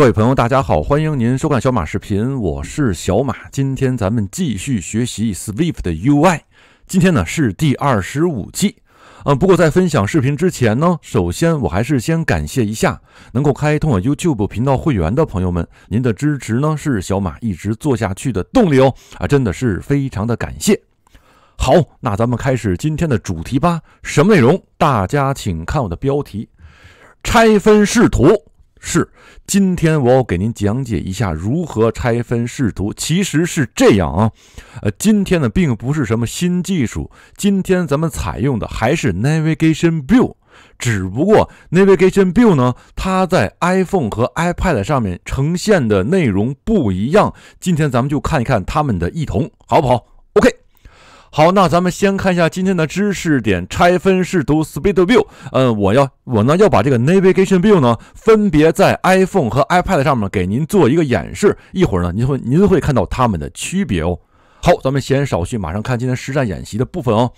各位朋友，大家好，欢迎您收看小马视频，我是小马。今天咱们继续学习 Swift 的 UI。今天呢是第二十五期，嗯，不过在分享视频之前呢，首先我还是先感谢一下能够开通我 YouTube 频道会员的朋友们，您的支持呢是小马一直做下去的动力哦，啊，真的是非常的感谢。好，那咱们开始今天的主题吧。什么内容？大家请看我的标题：拆分视图。是，今天我给您讲解一下如何拆分视图。其实是这样啊，呃，今天呢并不是什么新技术，今天咱们采用的还是 Navigation View，只不过 Navigation View 呢，它在 iPhone 和 iPad 上面呈现的内容不一样。今天咱们就看一看它们的异同，好不好？好，那咱们先看一下今天的知识点拆分式读 speed view。嗯，我要我呢要把这个 navigation view 呢分别在 iPhone 和 iPad 上面给您做一个演示。一会儿呢，您会您会看到它们的区别哦。好，咱们闲言少叙，马上看今天实战演习的部分哦。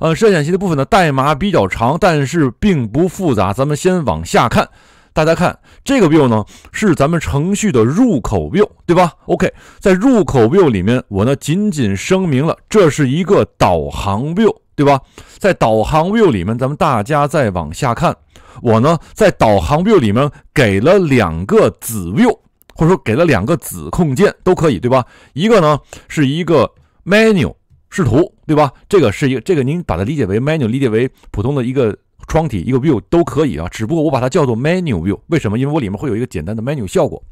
呃，实战演习的部分呢，代码比较长，但是并不复杂。咱们先往下看。大家看这个 view 呢，是咱们程序的入口 view，对吧？OK，在入口 view 里面，我呢仅仅声明了这是一个导航 view，对吧？在导航 view 里面，咱们大家再往下看，我呢在导航 view 里面给了两个子 view，或者说给了两个子控件都可以，对吧？一个呢是一个 menu 视图，对吧？这个是一个，这个您把它理解为 menu，理解为普通的一个。窗体一个 view 都可以啊，只不过我把它叫做 menu view，为什么？因为我里面会有一个简单的 menu 效果。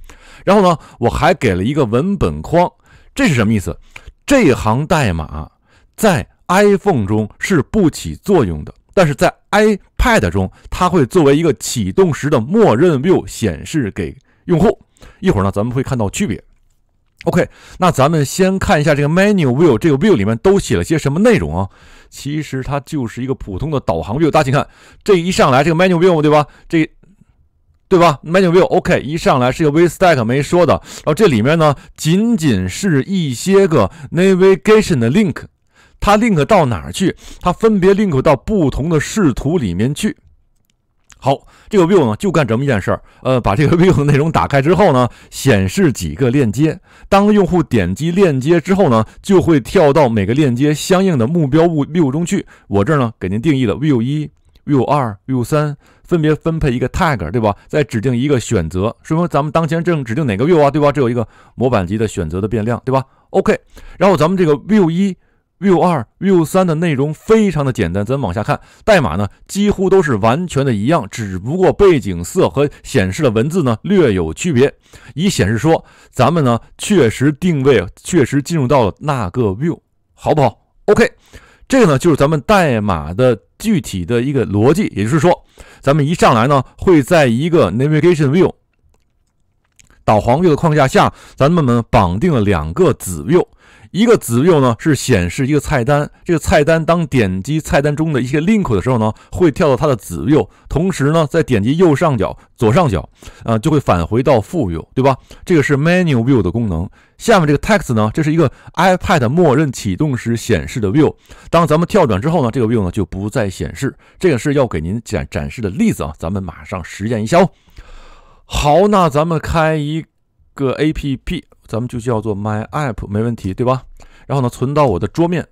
然后呢，我还给了一个文本框，这是什么意思？这行代码在 iPhone 中是不起作用的，但是在 iPad 中，它会作为一个启动时的默认 view 显示给用户。一会儿呢，咱们会看到区别。OK，那咱们先看一下这个 menu view，这个 view 里面都写了些什么内容啊？其实它就是一个普通的导航 view。大家请看，这一上来这个 menu view 对吧？这对吧？menu view OK，一上来是个 VStack 没说的，然后这里面呢，仅仅是一些个 navigation 的 link，它 link 到哪儿去？它分别 link 到不同的视图里面去。好，这个 view 呢就干这么一件事儿，呃，把这个 view 内容打开之后呢，显示几个链接。当用户点击链接之后呢，就会跳到每个链接相应的目标物 view 中去。我这儿呢给您定义了 view 一、view 二、view 三，分别分配一个 tag，对吧？再指定一个选择，说明咱们当前正指定哪个 view 啊，对吧？这有一个模板级的选择的变量，对吧？OK，然后咱们这个 view 一。View 二、View 三的内容非常的简单，咱往下看代码呢，几乎都是完全的一样，只不过背景色和显示的文字呢略有区别，以显示说咱们呢确实定位、确实进入到了那个 View，好不好？OK，这个呢就是咱们代码的具体的一个逻辑，也就是说，咱们一上来呢会在一个 Navigation View 导航 View 的框架下，咱们呢绑定了两个子 View。一个子 view 呢是显示一个菜单，这个菜单当点击菜单中的一些 link 的时候呢，会跳到它的子 view，同时呢，在点击右上角、左上角，呃，就会返回到副 view，对吧？这个是 menu view 的功能。下面这个 text 呢，这是一个 iPad 默认启动时显示的 view。当咱们跳转之后呢，这个 view 呢就不再显示。这个是要给您展展示的例子啊，咱们马上实验一下哦。好，那咱们开一个 APP。咱们就叫做 my app 没问题，对吧？然后呢，存到我的桌面。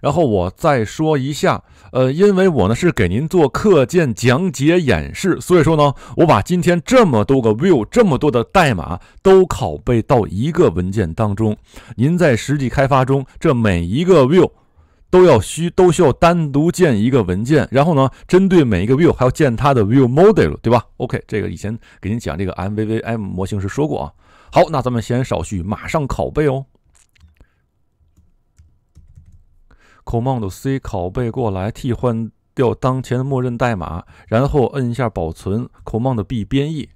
然后我再说一下，呃，因为我呢是给您做课件讲解演示，所以说呢，我把今天这么多个 view，这么多的代码都拷贝到一个文件当中。您在实际开发中，这每一个 view。都要需都需要单独建一个文件，然后呢，针对每一个 view 还要建它的 view model，对吧？OK，这个以前给您讲这个 MVVM 模型时说过啊。好，那咱们先少叙，马上拷贝哦，Command C 拷贝过来，替换掉当前的默认代码，然后摁一下保存，Command B 编译，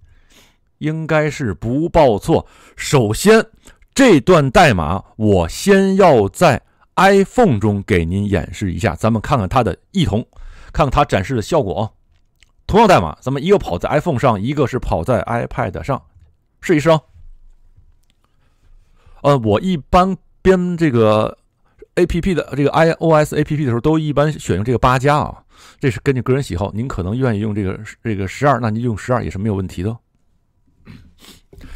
应该是不报错。首先这段代码我先要在。iPhone 中给您演示一下，咱们看看它的异同，看看它展示的效果啊。同样代码，咱们一个跑在 iPhone 上，一个是跑在 iPad 上，试一试啊。呃，我一般编这个 APP 的这个 iOS APP 的时候，都一般选用这个八加啊，这是根据个人喜好，您可能愿意用这个这个十二，那您用十二也是没有问题的。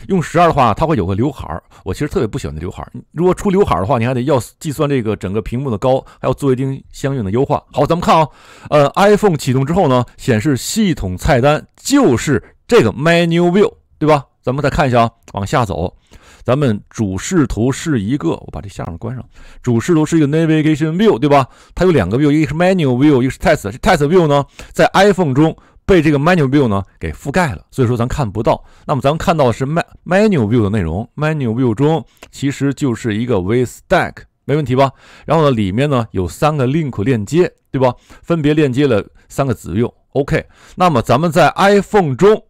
用十二的话，它会有个刘海儿。我其实特别不喜欢那刘海儿。如果出刘海儿的话，你还得要计算这个整个屏幕的高，还要做一定相应的优化。好，咱们看啊，呃，iPhone 启动之后呢，显示系统菜单就是这个 Menu View，对吧？咱们再看一下啊，往下走，咱们主视图是一个，我把这下面关上。主视图是一个 Navigation View，对吧？它有两个 View，一个是 Menu View，一个是 Text。这 Text View 呢，在 iPhone 中。被这个 menu view 呢给覆盖了，所以说咱看不到。那么咱们看到的是 menu menu view 的内容，menu view 中其实就是一个 VStack，没问题吧？然后呢，里面呢有三个 link 链接，对吧？分别链接了三个子 view。OK，那么咱们在 iPhone 中，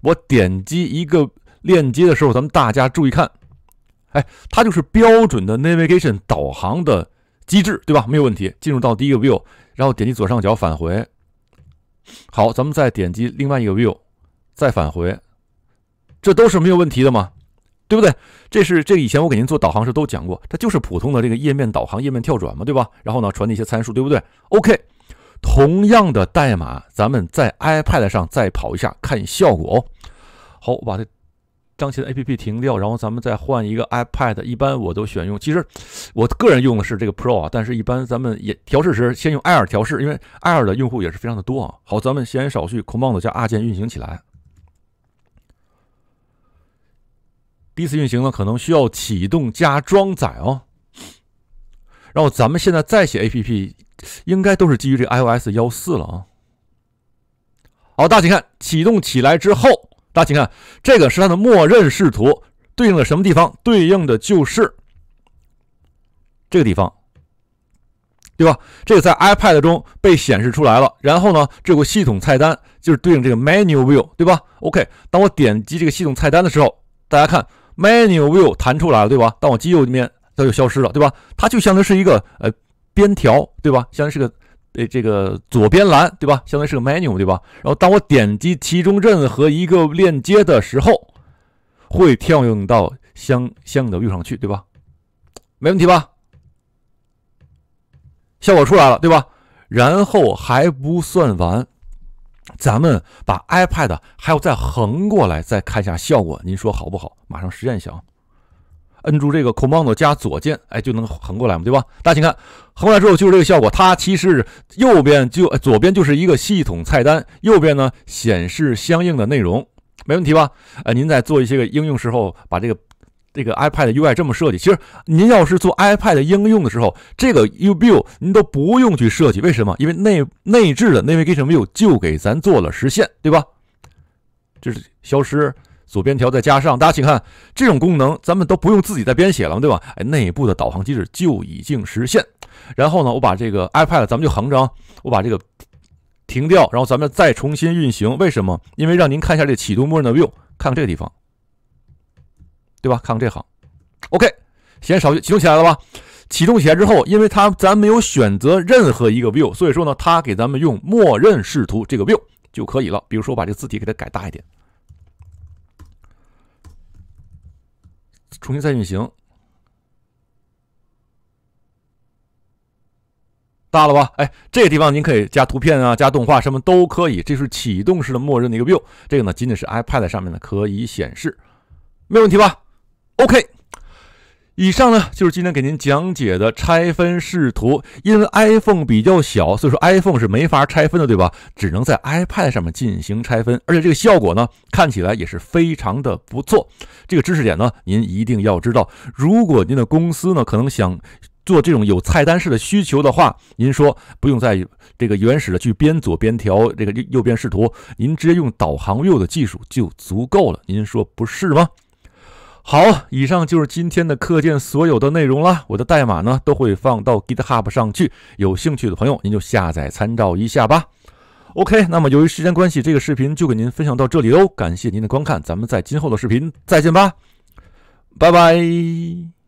我点击一个链接的时候，咱们大家注意看，哎，它就是标准的 navigation 导航的机制，对吧？没有问题，进入到第一个 view，然后点击左上角返回。好，咱们再点击另外一个 view，再返回，这都是没有问题的嘛，对不对？这是这以前我给您做导航时都讲过，它就是普通的这个页面导航、页面跳转嘛，对吧？然后呢，传递一些参数，对不对？OK，同样的代码，咱们在 iPad 上再跑一下，看效果。哦。好，我把它。将其的 APP 停掉，然后咱们再换一个 iPad。一般我都选用，其实我个人用的是这个 Pro 啊，但是一般咱们也调试时先用 Air 调试，因为 Air 的用户也是非常的多啊。好，咱们闲言少叙，Command 加 R 键运行起来。第一次运行呢，可能需要启动加装载哦。然后咱们现在再写 APP，应该都是基于这 iOS 幺四了啊。好，大家请看，启动起来之后。大家请看，这个是它的默认视图，对应的什么地方？对应的就是这个地方，对吧？这个在 iPad 中被显示出来了。然后呢，这个系统菜单就是对应这个 Menu View，对吧？OK，当我点击这个系统菜单的时候，大家看 Menu View 弹出来了，对吧？当我击右里面，它就消失了，对吧？它就当于是一个呃边条，对吧？相于是个。对这个左边栏，对吧？相当于是个 menu，对吧？然后当我点击其中任何一个链接的时候，会跳用到相相应的域上去，对吧？没问题吧？效果出来了，对吧？然后还不算完，咱们把 iPad 还要再横过来，再看一下效果，您说好不好？马上实验一下。啊！摁住这个 Command 加左键，哎，就能横过来嘛，对吧？大家请看，横过来之后就是这个效果。它其实右边就左边就是一个系统菜单，右边呢显示相应的内容，没问题吧？呃，您在做一些个应用时候，把这个这个 iPad UI 这么设计，其实您要是做 iPad 应用的时候，这个 U View 您都不用去设计，为什么？因为内内置的 Navigation View 就给咱做了实现，对吧？这是消失。左边条再加上，大家请看这种功能，咱们都不用自己再编写了，对吧？哎，内部的导航机制就已经实现。然后呢，我把这个 iPad 咱们就横着，我把这个停掉，然后咱们再重新运行。为什么？因为让您看一下这启动默认的 view，看看这个地方，对吧？看看这行。OK，先少启动起来了吧？启动起来之后，因为它咱没有选择任何一个 view，所以说呢，它给咱们用默认视图这个 view 就可以了。比如说我把这字体给它改大一点。重新再运行，大了吧？哎，这个地方您可以加图片啊，加动画什么都可以。这是启动式的默认的一个 view，这个呢仅仅是 iPad 上面的可以显示，没有问题吧？OK。以上呢就是今天给您讲解的拆分视图。因为 iPhone 比较小，所以说 iPhone 是没法拆分的，对吧？只能在 iPad 上面进行拆分，而且这个效果呢，看起来也是非常的不错。这个知识点呢，您一定要知道。如果您的公司呢，可能想做这种有菜单式的需求的话，您说不用在这个原始的去边左边调这个右边视图，您直接用导航右的技术就足够了。您说不是吗？好，以上就是今天的课件所有的内容了。我的代码呢，都会放到 GitHub 上去，有兴趣的朋友您就下载参照一下吧。OK，那么由于时间关系，这个视频就给您分享到这里喽。感谢您的观看，咱们在今后的视频再见吧，拜拜。